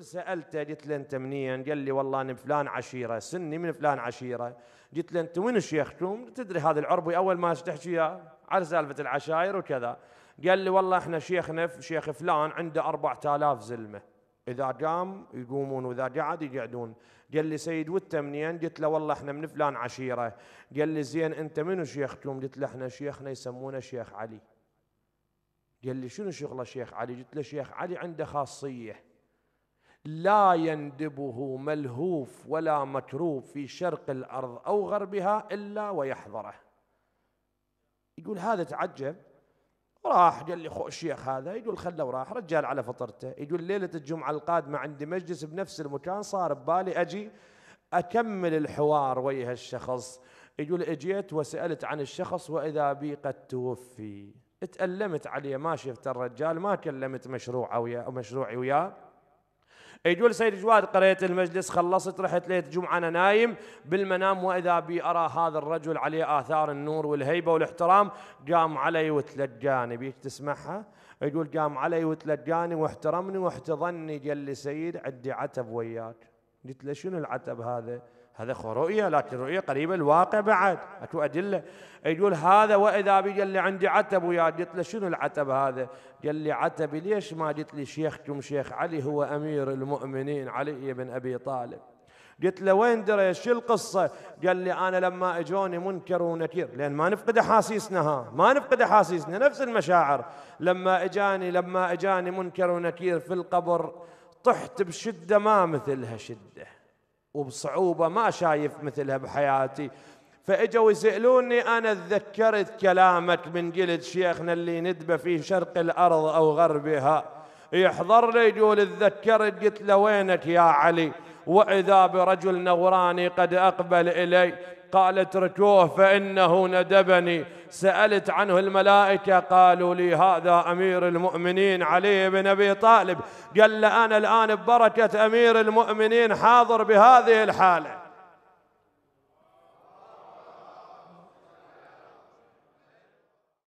يقول سالته قلت له انت منين؟ قال لي والله انا فلان عشيره سني من فلان عشيره قلت له انت وين شيخكم؟ تدري هذا العربي اول ما تحكي على سالفه العشاير وكذا قال لي والله احنا شيخنا شيخ فلان عنده 4000 زلمه اذا قام يقومون واذا قعد يقعدون قال لي سيد وانت منين؟ قلت له والله احنا من فلان عشيره قال لي زين انت منو شيخكم؟ قلت له احنا شيخنا يسمونه شيخ علي قال لي شنو شغله شيخ علي؟ قلت له شيخ علي عنده خاصيه لا يندبه ملهوف ولا متروف في شرق الارض او غربها الا ويحضره يقول هذا تعجب راح قال لي خو الشيخ هذا يقول خله وراح رجال على فطرته يقول ليله الجمعه القادمه عندي مجلس بنفس المكان صار ببالي اجي اكمل الحوار ويا الشخص يقول اجيت وسالت عن الشخص واذا بي قد توفي تألمت عليه ما شفت الرجال ما كلمت مشروعه وياه مشروعي وياه يقول سيد جواد قريت المجلس خلصت رحت ليت جمعة أنا نايم بالمنام وإذا بي أرى هذا الرجل عليه آثار النور والهيبة والاحترام قام علي وتلجاني بيك تسمعها يقول قام علي وتلجاني واحترمني واحتضني قال لي سيد عندي عتب وياك قلت له شنو العتب هذا؟ هذا رؤية لكن رؤية قريبة الواقع بعد اكو أدلة يقول هذا وإذا بي قال لي عندي عتب ويا قلت له شنو العتب هذا قال لي عتبي ليش ما قلت لي شيخكم شيخ علي هو أمير المؤمنين علي بن أبي طالب قلت له وين دري شو القصة قال لي أنا لما أجوني منكر ونكير لأن ما نفقد أحاسيسنا ها ما نفقد أحاسيسنا نفس المشاعر لما أجاني لما أجاني منكر ونكير في القبر طحت بشدة ما مثلها شدة وبصعوبة ما شايف مثلها بحياتي فاجوا يسالوني انا تذكرت كلامك من قلت شيخنا اللي ندبه في شرق الارض او غربها يحضر لي يقول تذكرت قلت له وينك يا علي واذا برجل نوراني قد اقبل الي قال اتركوه فانه ندبني سالت عنه الملائكه قالوا لي هذا امير المؤمنين علي بن ابي طالب قال انا الان ببركه امير المؤمنين حاضر بهذه الحاله